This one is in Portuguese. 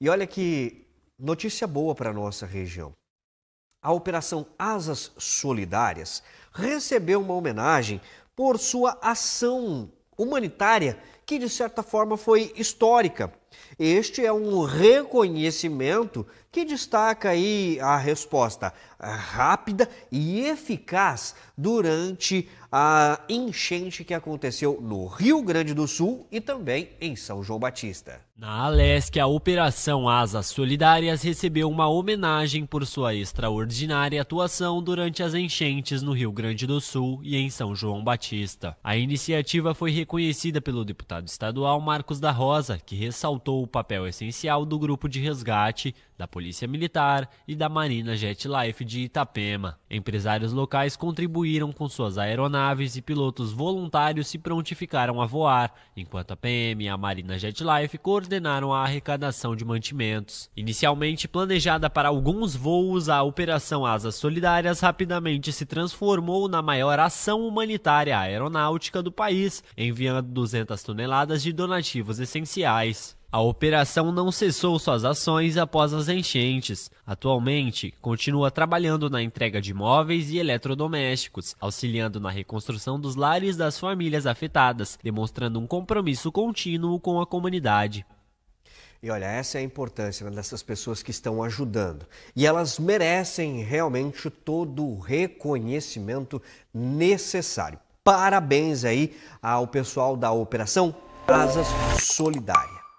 E olha que notícia boa para a nossa região. A Operação Asas Solidárias recebeu uma homenagem por sua ação humanitária que, de certa forma, foi histórica. Este é um reconhecimento que destaca aí a resposta rápida e eficaz durante a enchente que aconteceu no Rio Grande do Sul e também em São João Batista. Na Alesc, a Operação Asas Solidárias recebeu uma homenagem por sua extraordinária atuação durante as enchentes no Rio Grande do Sul e em São João Batista. A iniciativa foi reconhecida pelo deputado estadual Marcos da Rosa, que ressaltou ressaltou o papel essencial do grupo de resgate, da Polícia Militar e da Marina Jetlife de Itapema. Empresários locais contribuíram com suas aeronaves e pilotos voluntários se prontificaram a voar, enquanto a PM e a Marina Jetlife coordenaram a arrecadação de mantimentos. Inicialmente planejada para alguns voos, a Operação Asas Solidárias rapidamente se transformou na maior ação humanitária aeronáutica do país, enviando 200 toneladas de donativos essenciais. A operação não cessou suas ações após as enchentes. Atualmente, continua trabalhando na entrega de móveis e eletrodomésticos, auxiliando na reconstrução dos lares das famílias afetadas, demonstrando um compromisso contínuo com a comunidade. E olha, essa é a importância né, dessas pessoas que estão ajudando. E elas merecem realmente todo o reconhecimento necessário. Parabéns aí ao pessoal da Operação Casas Solidárias.